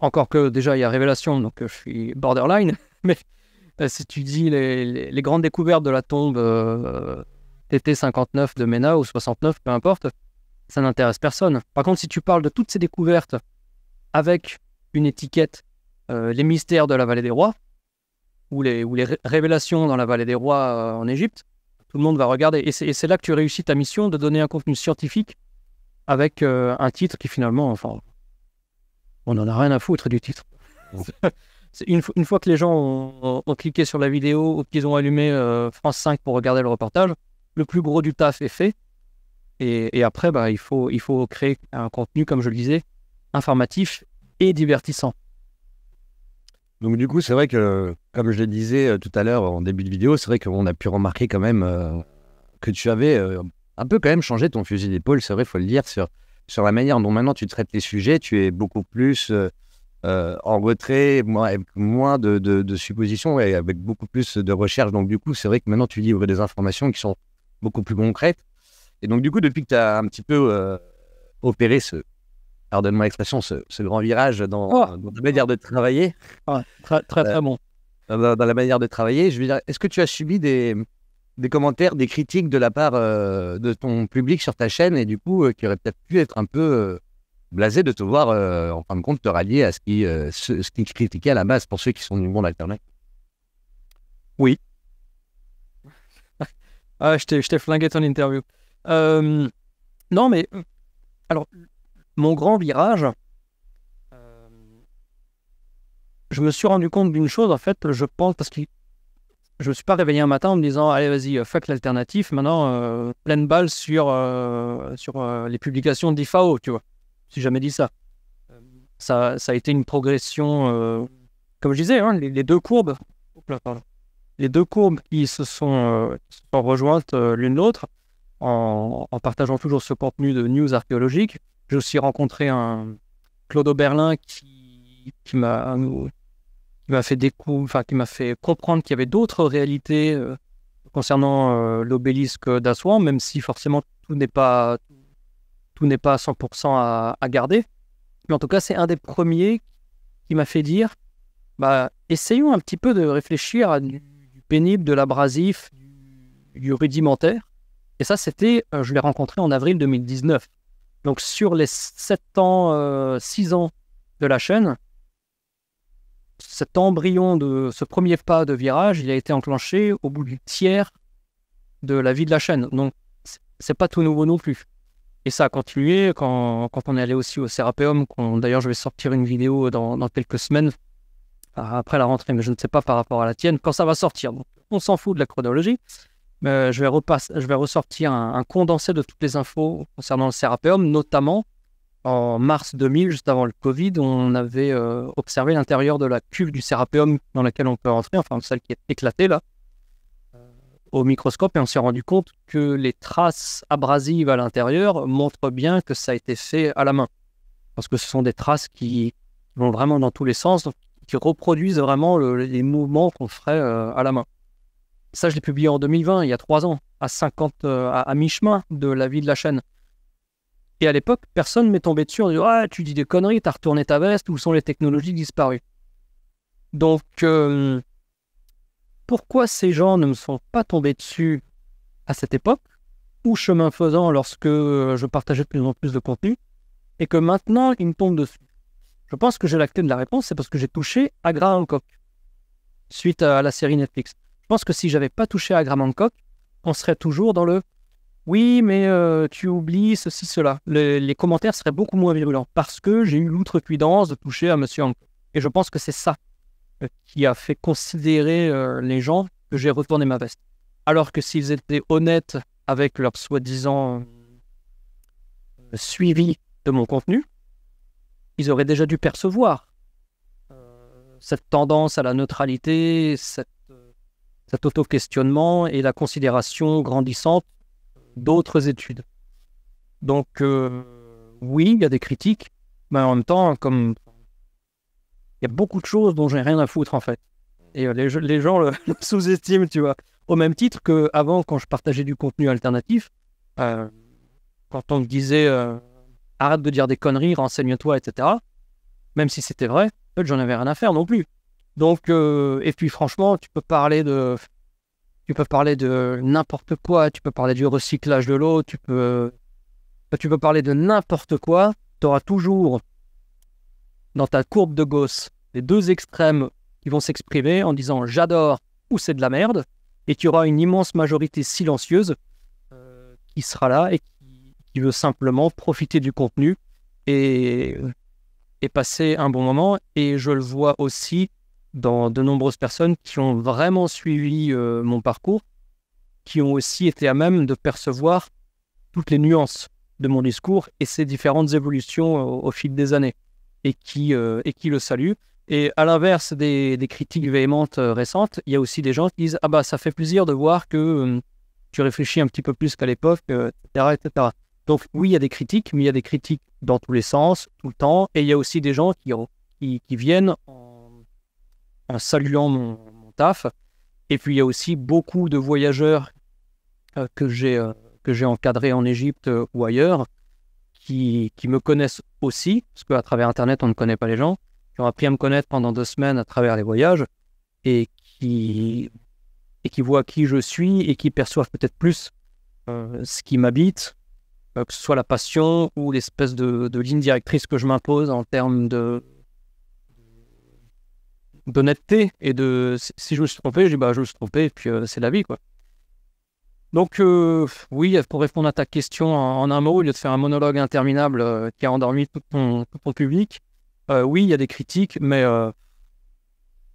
encore que déjà il y a Révélation, donc je suis borderline. mais euh, si tu dis les, grandes découvertes de la tombe euh, TT59 de MENA ou 69, peu importe, ça n'intéresse personne. Par contre, si tu parles de toutes ces découvertes avec une étiquette euh, les mystères de la vallée des rois ou les, révélations dans la vallée des rois en Égypte, tout le monde va regarder. Et c'est là que tu réussis ta mission de donner un contenu scientifique avec un titre qui finalement, enfin, on n'en a rien à foutre du titre. une, fois que les gens ont, cliqué sur la vidéo ou qu'ils ont allumé euh, France 5 pour regarder le reportage, le plus gros du taf est fait. Et, après, bah, il, faut, il faut créer un contenu, comme je le disais, informatif et divertissant. Donc du coup, c'est vrai que, comme je le disais euh, tout à l'heure en début de vidéo, c'est vrai qu'on a pu remarquer quand même euh, que tu avais un peu quand même changé ton fusil d'épaule, c'est vrai, il faut le dire, sur, sur la manière dont maintenant tu traites les sujets. Tu es beaucoup plus... Euh, en retrait, moins, avec moins de, suppositions et avec beaucoup plus de recherches. Donc, du coup, c'est vrai que maintenant, tu livres des informations qui sont beaucoup plus concrètes. Et donc, du coup, depuis que tu as un petit peu euh, opéré ce, pardonne-moi l'expression, ce, grand virage dans, la oh. manière de travailler. très, très, euh, bon. dans, la manière de travailler, je veux dire, est-ce que tu as subi des, des commentaires, des critiques de la part de ton public sur ta chaîne et du coup, qui auraient peut-être pu être un peu blasé de te voir, euh, en fin de compte, te rallier à ce qui, euh, ce, qui critiquait à la base pour ceux qui sont du monde alternatif. Oui. ah, je t'ai flingué ton interview. Euh, non, mais alors, mon grand virage, je me suis rendu compte d'une chose, en fait, je pense, parce que je me suis pas réveillé un matin en me disant allez vas-y fuck l'alternatif, maintenant pleine balle sur sur les publications d'IFAO tu vois si jamais dit ça. Ça, a été une progression, euh, comme je disais, hein, les, deux courbes, les deux courbes qui se sont, euh, rejointes euh, l'une l'autre en, partageant toujours ce contenu de news archéologique. J'ai aussi rencontré un Claude Oberlin qui, m'a fait enfin qui m'a fait comprendre qu'il y avait d'autres réalités concernant l'obélisque d'Aswan, même si forcément tout n'est pas tout n'est pas 100% à, garder. Mais en tout cas, c'est un des premiers qui m'a fait dire bah, essayons un petit peu de réfléchir à du, pénible, de l'abrasif, du, rudimentaire. Et ça, c'était, euh, je l'ai rencontré en avril 2019. Donc, sur les 7 ans, 6 euh, ans de la chaîne, cet embryon de ce premier pas de virage, il a été enclenché au bout du tiers de la vie de la chaîne. Donc, c'est pas tout nouveau non plus. Et ça a continué quand, on est allé aussi au Serapeum. D'ailleurs, je vais sortir une vidéo dans, quelques semaines après la rentrée, mais je ne sais pas par rapport à la tienne quand ça va sortir. on s'en fout de la chronologie. mais je, vais je vais ressortir un, condensé de toutes les infos concernant le Serapeum, notamment en mars 2000, juste avant le Covid, on avait euh, observé l'intérieur de la cuve du Serapeum dans laquelle on peut rentrer, enfin celle qui est éclatée là au microscope et on s'est rendu compte que les traces abrasives à l'intérieur montrent bien que ça a été fait à la main. Parce que ce sont des traces qui vont vraiment dans tous les sens, qui reproduisent vraiment les mouvements qu'on ferait euh, à la main. Ça, je l'ai publié en 2020, il y a trois ans, à 50, euh, à, mi-chemin de la vie de la chaîne. Et à l'époque, personne m'est tombé dessus en disant Ah, tu dis des conneries, t'as retourné ta veste, où sont les technologies disparues Donc, euh, pourquoi ces gens ne me sont pas tombés dessus à cette époque, ou chemin faisant lorsque euh, je partageais de plus en plus de contenu, et que maintenant ils me tombent dessus. Je pense que j'ai la de la réponse, c'est parce que j'ai touché Agra Hancock suite à la série Netflix. Je pense que si j'avais pas touché Agra Hancock, on serait toujours dans le oui, mais euh, tu oublies ceci, cela. les commentaires seraient beaucoup moins virulents parce que j'ai eu l'outrecuidance de toucher à Monsieur Hancock. Et je pense que c'est ça euh, qui a fait considérer euh, les gens que j'ai retourné ma veste. Alors que s'ils étaient honnêtes avec leur soi-disant euh, suivi de mon contenu, ils auraient déjà dû percevoir cette tendance à la neutralité, cet auto-questionnement et la considération grandissante d'autres études. Donc, oui, il y a des critiques, mais en même temps, comme y a beaucoup de choses dont j'ai rien à foutre en fait. Et euh, les, gens le, sous-estiment, tu vois. Au même titre que avant, quand je partageais du contenu alternatif, euh, quand on me disait euh, arrête de dire des conneries, renseigne-toi, etc. Même si c'était vrai, en fait, j'en avais rien à faire non plus. Donc, et puis franchement, tu peux parler de, tu peux parler de n'importe quoi, tu peux parler du recyclage de l'eau, tu peux, tu peux parler de n'importe quoi. Tu auras toujours dans ta courbe de Gauss les deux extrêmes qui vont s'exprimer en disant j'adore ou c'est de la merde, et tu auras une immense majorité silencieuse euh, qui sera là et qui, veut simplement profiter du contenu et, passer un bon moment. Et je le vois aussi dans de nombreuses personnes qui ont vraiment suivi euh, mon parcours, qui ont aussi été à même de percevoir toutes les nuances de mon discours et ses différentes évolutions au fil des années et qui, euh, et qui le saluent. Et à l'inverse des, des, critiques véhémentes euh, récentes, il y a aussi des gens qui disent Ah bah, ça fait plaisir de voir que euh, tu réfléchis un petit peu plus qu'à l'époque, etc., Donc, oui, il y a des critiques, mais il y a des critiques dans tous les sens, tout le temps. Et il y a aussi des gens qui, qui, viennent en, en saluant mon, taf. Et puis, il y a aussi beaucoup de voyageurs j'ai que j'ai encadrés en Égypte ou ailleurs qui, me connaissent aussi, parce qu'à travers Internet, on ne connaît pas les gens, qui ont appris à me connaître pendant deux semaines à travers les voyages et qui, et qui voient qui je suis et qui perçoivent peut-être plus euh, ce qui m'habite, euh, que ce soit la passion ou l'espèce de, ligne directrice que je m'impose en termes de d'honnêteté et de si je me suis trompé je dis bah je me suis trompé et puis euh, c'est la vie quoi donc, euh, oui, pour répondre à ta question en, un mot, au lieu de faire un monologue interminable euh, qui a endormi tout ton, public, euh, oui, il y a des critiques, mais.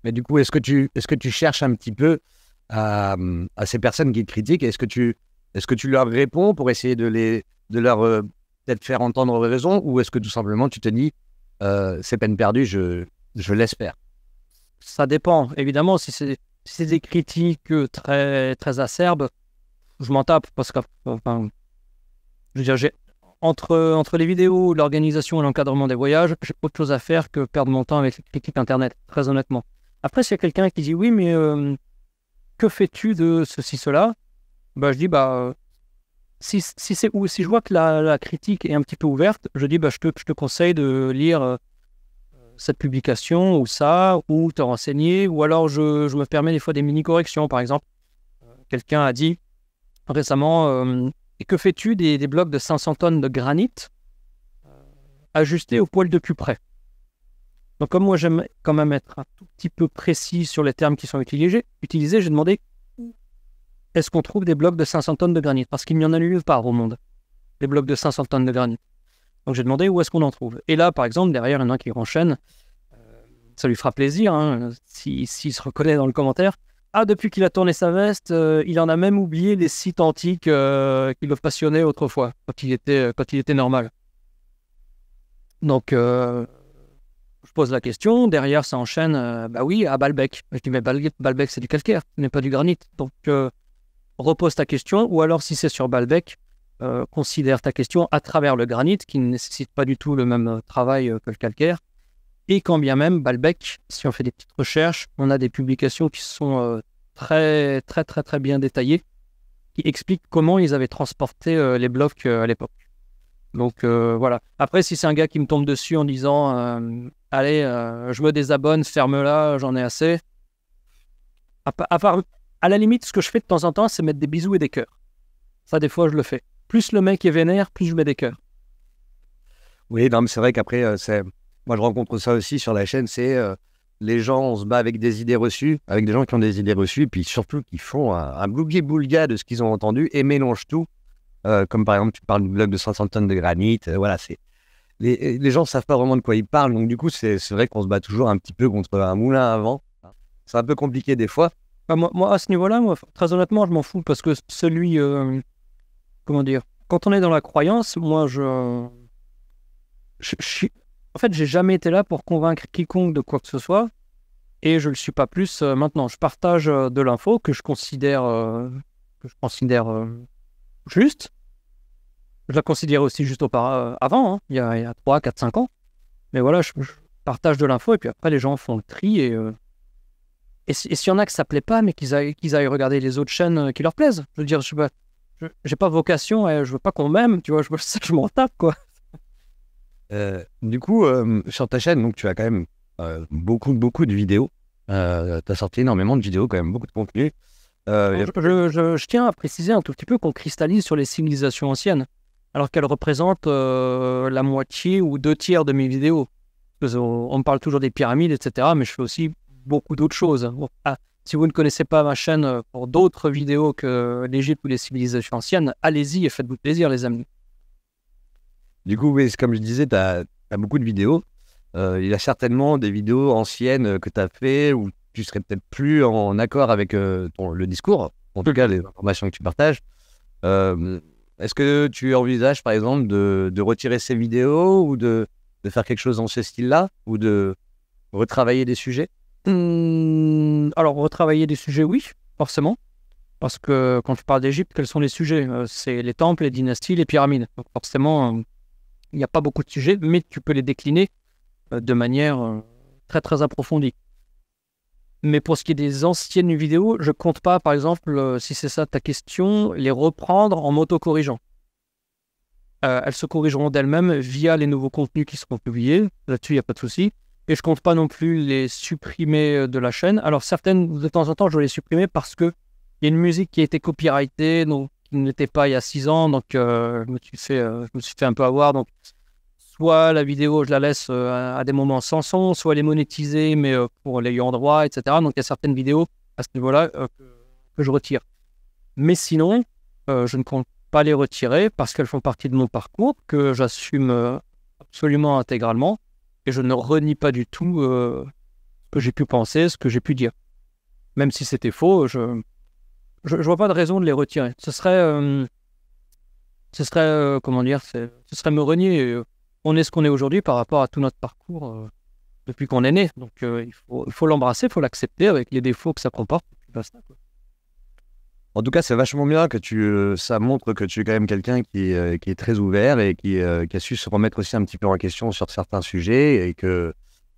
mais du coup, est-ce que, tu, est-ce que tu cherches un petit peu à, ces personnes qui te critiquent Est-ce que, tu, est-ce que tu leur réponds pour essayer de, les, de leur faire entendre raison Ou est-ce que tout simplement tu te dis, c'est peine perdue, je, je Ça dépend. Évidemment, si c'est, si des critiques très, très acerbes, je m'en tape parce que, entre, les vidéos, l'organisation et l'encadrement des voyages, j'ai autre chose à faire que perdre mon temps avec les l'équipe internet, très honnêtement. Après, s'il y a quelqu'un qui dit oui, mais euh, que fais-tu de ceci, cela bah, Je dis bah, si, c'est, ou, si je vois que la, critique est un petit peu ouverte, je dis bah, je, te, je te conseille de lire euh, cette publication ou ça, ou te renseigner, ou alors je, je me permets des fois des mini-corrections. Par exemple, euh, quelqu'un a dit récemment. Euh, et que fais-tu des, blocs de 500 tonnes de granit euh, ajustés au poil de plus près Donc, comme moi, j'aime quand même être un tout petit peu précis sur les termes qui sont utilisés, j'ai demandé est-ce qu'on trouve des blocs de 500 tonnes de granit Parce qu'il n'y en a nulle part au monde, des blocs de 500 tonnes de granit. Donc j'ai demandé où est-ce qu'on en trouve. Et là, par exemple, derrière, il y en a un qui enchaîne. Euh, ça lui fera plaisir, hein, s'il se reconnaît dans le commentaire. Ah, depuis qu'il a tourné sa veste, euh, il en a même oublié les sites antiques euh, qui le passionnaient autrefois, quand il était, euh, quand il était normal. Donc, je pose la question. Derrière, ça enchaîne, bah oui, à Balbec. Je dis, mais Balbec, c'est du calcaire, ce n'est pas du granit. Donc, repose ta question. Ou alors, si c'est sur Balbec, considère ta question à travers le granit, qui ne nécessite pas du tout le même travail que le calcaire. Et quand bien même, Balbec, si on fait des petites recherches, on a des publications qui sont euh, très, très, très, très bien détaillées, qui expliquent comment ils avaient transporté euh, les blocs euh, à l'époque. Donc voilà. Après, si c'est un gars qui me tombe dessus en disant Allez, je me désabonne, ferme-la, j'en ai assez. À, à, part, à la limite, ce que je fais de temps en temps, c'est mettre des bisous et des cœurs. Ça, des fois, je le fais. Plus le mec est vénère, plus je mets des cœurs. Oui, non, mais c'est vrai qu'après, c'est moi je rencontre ça aussi sur la chaîne, c'est euh, les gens, on se bat avec des idées reçues, avec des gens qui ont des idées reçues, puis surtout qui font un, un boulga de ce qu'ils ont entendu et mélangent tout. Euh, comme par exemple, tu parles du blog de 500 tonnes de granit, euh, voilà, c'est. Les, gens ne savent pas vraiment de quoi ils parlent, donc du coup, c'est vrai qu'on se bat toujours un petit peu contre un moulin à vent. C'est un peu compliqué des fois. moi, à ce niveau-là, moi, très honnêtement, je m'en fous parce que celui. comment dire Quand on est dans la croyance, moi, je. Je, je, en fait, j'ai jamais été là pour convaincre quiconque de quoi que ce soit. Et je ne le suis pas plus euh, maintenant. Je partage euh, de l'info que je considère, euh, je considère juste. Je la considérais aussi juste auparavant, avant, hein, il, y a, 3, 4, 5 ans. Mais voilà, je, partage de l'info et puis après, les gens font le tri. Et, et, s'il y en a que ça ne plaît pas, mais qu'ils aillent, regarder les autres chaînes qui leur plaisent. Je veux dire, je n'ai pas, vocation, et je veux pas qu'on m'aime, tu vois, je, je m'en tape, quoi. Euh, du coup, euh, sur ta chaîne, donc, tu as quand même euh, beaucoup, beaucoup de vidéos. tu as sorti énormément de vidéos, quand même, beaucoup de contenu. Je, tiens à préciser un tout petit peu qu'on cristallise sur les civilisations anciennes, alors qu'elles représentent la moitié ou deux tiers de mes vidéos. on, me parle toujours des pyramides, etc., mais je fais aussi beaucoup d'autres choses. Ah, si vous ne connaissez pas ma chaîne pour d'autres vidéos que l'Égypte ou les civilisations anciennes, allez-y et faites-vous plaisir, les amis. Du coup, comme je disais, tu as, beaucoup de vidéos. Euh, il y a certainement des vidéos anciennes euh, que tu as fait où tu serais peut-être plus en accord avec euh, le discours, en tout mmh. cas les informations que tu partages. Est-ce que tu envisages, par exemple, de, retirer ces vidéos ou de, de, faire quelque chose dans ce style-là ou de retravailler des sujets mmh, Alors, retravailler des sujets, oui, forcément. Parce que quand tu parles d'Égypte, quels sont les sujets C'est les temples, les dynasties, les pyramides. Donc forcément, il n'y a pas beaucoup de sujets, mais tu peux les décliner euh, de manière euh, très très approfondie. Mais pour ce qui est des anciennes vidéos, je ne compte pas, par exemple, euh, si c'est ça ta question, les reprendre en m'auto-corrigeant. elles se corrigeront d'elles-mêmes via les nouveaux contenus qui seront publiés. Là-dessus, il n'y a pas de souci. Et je ne compte pas non plus les supprimer de la chaîne. Alors certaines, de temps en temps, je vais les supprimer parce que il y a une musique qui a été copyrightée, donc ne pas il y a six ans. Donc, euh, je, me suis fait, euh, je me suis fait un peu avoir. Donc, soit la vidéo, je la laisse euh, à des moments sans son, soit elle est monétisée, mais pour l'ayant droit, etc. Donc, il y a certaines vidéos à ce niveau-là que je retire. Mais sinon, je ne compte pas les retirer parce qu'elles font partie de mon parcours, que j'assume absolument intégralement, et je ne renie pas du tout ce que j'ai pu penser, ce que j'ai pu dire. Même si c'était faux, je, je, ne vois pas de raison de les retirer. Ce serait, euh, ce serait euh, comment dire, ce serait me renier. Euh, on est ce qu'on est aujourd'hui par rapport à tout notre parcours depuis qu'on est né. Donc il faut l'embrasser, il faut l'accepter avec les défauts que ça comporte. En tout cas, c'est vachement bien que tu, ça montre que tu es quand même quelqu'un qui, qui, est très ouvert et qui, qui, a su se remettre aussi un petit peu en question sur certains sujets et que,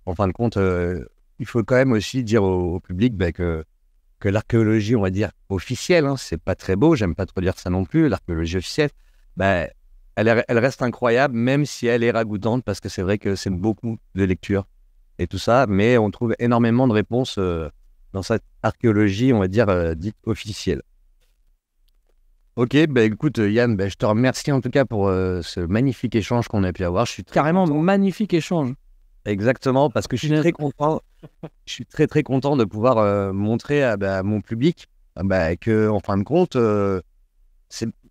en fin de compte, il faut quand même aussi dire au, public bah, que l'archéologie, on va dire, officielle, hein, c'est pas très beau, j'aime pas trop dire ça non plus, l'archéologie officielle, ben, elle, elle, reste incroyable, même si elle est ragoûtante, parce que c'est vrai que c'est beaucoup de lecture et tout ça, mais on trouve énormément de réponses euh, dans cette archéologie, on va dire, euh, dite officielle. Ok, bah écoute Yann, ben, je te remercie en tout cas pour euh, ce magnifique échange qu'on a pu avoir. Je suis Carrément, magnifique échange. Exactement, parce que je suis très content. Je suis très très content de pouvoir euh, montrer bah, à, mon public ah, bah, que, en fin de compte, euh,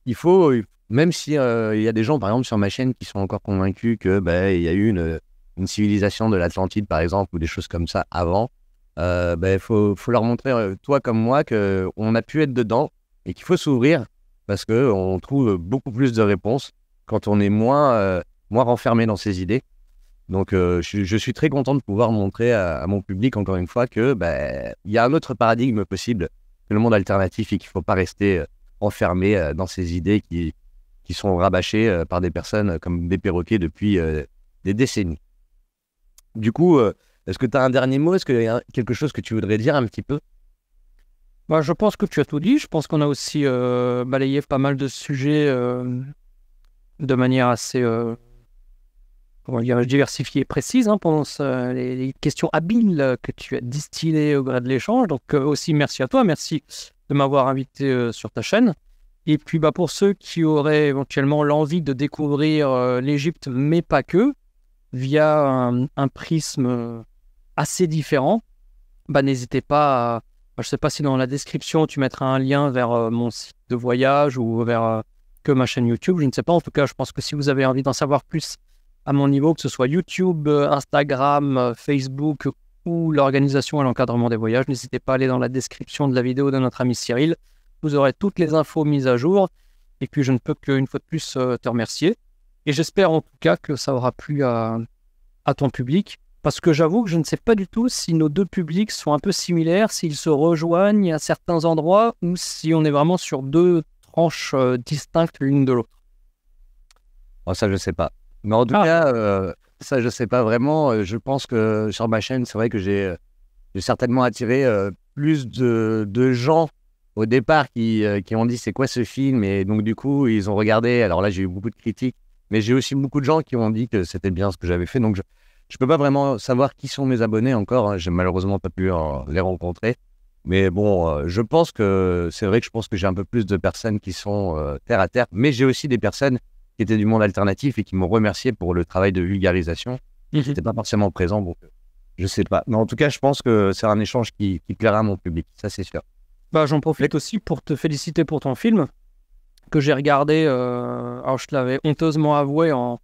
il faut, même si euh, il y a des gens, par exemple, sur ma chaîne, qui sont encore convaincus que bah, il y a eu une, civilisation de l'Atlantide, par exemple, ou des choses comme ça avant, il faut, leur montrer, toi comme moi, que on a pu être dedans et qu'il faut s'ouvrir parce que on trouve beaucoup plus de réponses quand on est moins moins renfermé dans ses idées. Donc, euh, je, suis très content de pouvoir montrer à, mon public, encore une fois, que ben, il y a un autre paradigme possible que le monde alternatif et qu'il ne faut pas rester euh, enfermé euh, dans ces idées qui, qui sont rabâchées par des personnes comme des perroquets depuis des décennies. Du coup, est-ce que tu as un dernier mot Est-ce qu'il y a quelque chose que tu voudrais dire un petit peu bah, Je pense que tu as tout dit. Je pense qu'on a aussi balayé pas mal de sujets de manière assez diversifié et précise hein, les, questions habiles que tu as distillées au gré de l'échange. Donc euh, aussi merci à toi, merci de m'avoir invité euh, sur ta chaîne. Et puis bah, pour ceux qui auraient éventuellement l'envie de découvrir euh, l'Égypte, mais pas que, via un, prisme assez différent, bah, n'hésitez pas bah, Je ne sais pas si dans la description tu mettras un lien vers mon site de voyage ou vers que ma chaîne YouTube, je ne sais pas. En tout cas, je pense que si vous avez envie d'en savoir plus à mon niveau, que ce soit YouTube, euh, Instagram, euh, Facebook ou l'organisation et l'encadrement des voyages. N'hésitez pas à aller dans la description de la vidéo de notre ami Cyril. Vous aurez toutes les infos mises à jour. Et puis, je ne peux qu'une fois de plus euh, te remercier. Et j'espère en tout cas que ça aura plu à, ton public. Parce que j'avoue que je ne sais pas du tout si nos deux publics sont un peu similaires, s'ils se rejoignent à certains endroits ou si on est vraiment sur deux tranches distinctes l'une de l'autre. Oh, ça, je ne sais pas. Mais en tout ah. cas, euh, ça, je ne sais pas vraiment. Euh, je pense que sur ma chaîne, c'est vrai que j'ai euh, certainement attiré plus de, gens au départ qui, qui ont dit c'est quoi ce film Et donc, du coup, ils ont regardé. Alors là, j'ai eu beaucoup de critiques, mais j'ai aussi beaucoup de gens qui m'ont dit que c'était bien ce que j'avais fait. Donc, je ne peux pas vraiment savoir qui sont mes abonnés encore. Hein. J'ai malheureusement pas pu les rencontrer. Mais bon, je pense que c'est vrai que je pense que j'ai un peu plus de personnes qui sont terre à terre, mais j'ai aussi des personnes qui étaient du monde alternatif et qui m'ont remercié pour le travail de vulgarisation. Mmh. J'étais pas forcément présent, donc je sais pas. Mais en tout cas, je pense que c'est un échange qui, qui à mon public, ça c'est sûr. Bah, J'en profite aussi pour te féliciter pour ton film que j'ai regardé. Euh, alors, je te l'avais honteusement avoué en,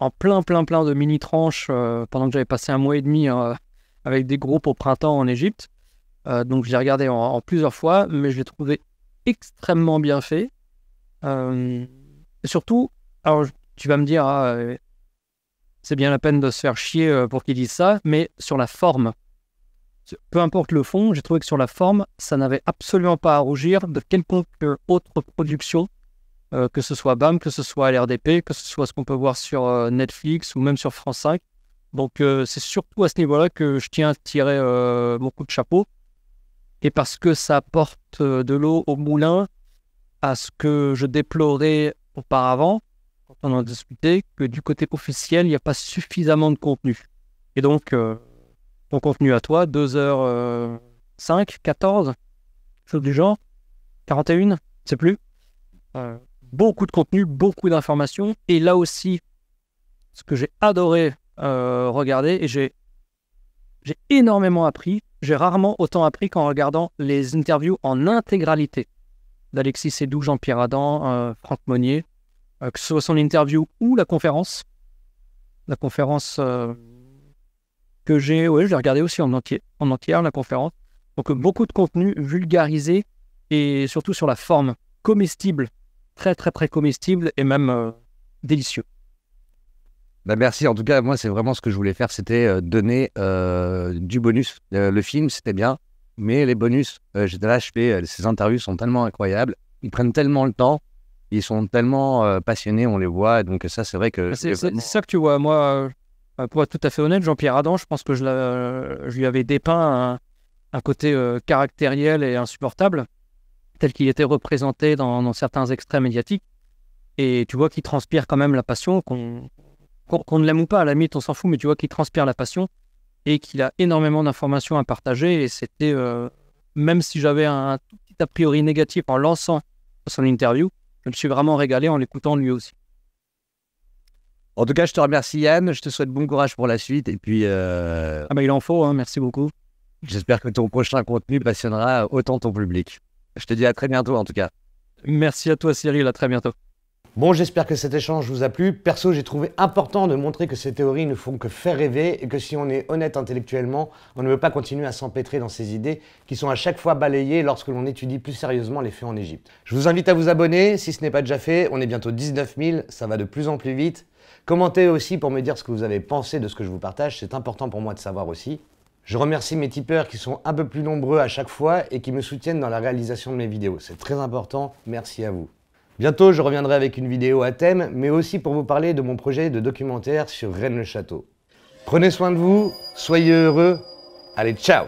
en, plein, plein, plein de mini-tranches euh, pendant que j'avais passé un mois et demi euh, avec des groupes au printemps en Égypte. donc, je l'ai regardé en, en, plusieurs fois, mais je l'ai trouvé extrêmement bien fait. surtout, alors, tu vas me dire, ah, euh, c'est bien la peine de se faire chier euh, pour qu'il dise ça, mais sur la forme, peu importe le fond, j'ai trouvé que sur la forme, ça n'avait absolument pas à rougir de quelconque autre production, euh, que ce soit BAM, que ce soit LRDP, que ce soit ce qu'on peut voir sur Netflix ou même sur France 5. Donc c'est surtout à ce niveau-là que je tiens à tirer mon coup de chapeau. Et parce que ça apporte de l'eau au moulin à ce que je déplorais auparavant, on a discuté que du côté officiel, il n'y a pas suffisamment de contenu. Et donc, euh, ton contenu à toi, 2h5, 14, euh, chose du genre, 41, c'est plus. Euh, beaucoup de contenu, beaucoup d'informations. Et là aussi, ce que j'ai adoré regarder, et j'ai énormément appris, j'ai rarement autant appris qu'en regardant les interviews en intégralité d'Alexis Sédou, Jean-Pierre Adam, Franck Monnier, euh, que ce soit son interview ou la conférence. La conférence euh, que j'ai, ouais, je l'ai regardée aussi en entier, en entière, la conférence. Donc euh, beaucoup de contenu vulgarisé et surtout sur la forme comestible, très très très comestible et même délicieux. Bah merci, en tout cas moi c'est vraiment ce que je voulais faire, c'était donner du bonus. le film c'était bien, mais les bonus, j'étais là, je fais, ces interviews sont tellement incroyables, ils prennent tellement le temps ils sont tellement euh, passionnés, on les voit. Donc ça, c'est vrai que... Ah, c'est ça que tu vois. Moi, euh, pour être tout à fait honnête, Jean-Pierre Adam, je pense que je, lui avais dépeint un, côté euh, caractériel et insupportable, tel qu'il était représenté dans, certains extraits médiatiques. Et tu vois qu'il transpire quand même la passion, qu'on ne l'aime ou pas, à la limite, on s'en fout, mais tu vois qu'il transpire la passion et qu'il a énormément d'informations à partager. Et c'était, même si j'avais un tout petit a priori négatif en lançant son interview, je me suis vraiment régalé en l'écoutant lui aussi. En tout cas, je te remercie Yann, je te souhaite bon courage pour la suite et puis... Euh, ah mais bah, il en faut, hein, merci beaucoup. J'espère que ton prochain contenu passionnera autant ton public. Je te dis à très bientôt en tout cas. Merci à toi Cyril, à très bientôt. Bon, j'espère que cet échange vous a plu. Perso, j'ai trouvé important de montrer que ces théories ne font que faire rêver et que si on est honnête intellectuellement, on ne peut pas continuer à s'empêtrer dans ces idées qui sont à chaque fois balayées lorsque l'on étudie plus sérieusement les faits en Égypte. Je vous invite à vous abonner si ce n'est pas déjà fait. On est bientôt 19 000, ça va de plus en plus vite. Commentez aussi pour me dire ce que vous avez pensé de ce que je vous partage, c'est important pour moi de savoir aussi. Je remercie mes tipeurs qui sont un peu plus nombreux à chaque fois et qui me soutiennent dans la réalisation de mes vidéos. C'est très important, merci à vous. Bientôt, je reviendrai avec une vidéo à thème, mais aussi pour vous parler de mon projet de documentaire sur Rennes-le-Château. Prenez soin de vous, soyez heureux, allez ciao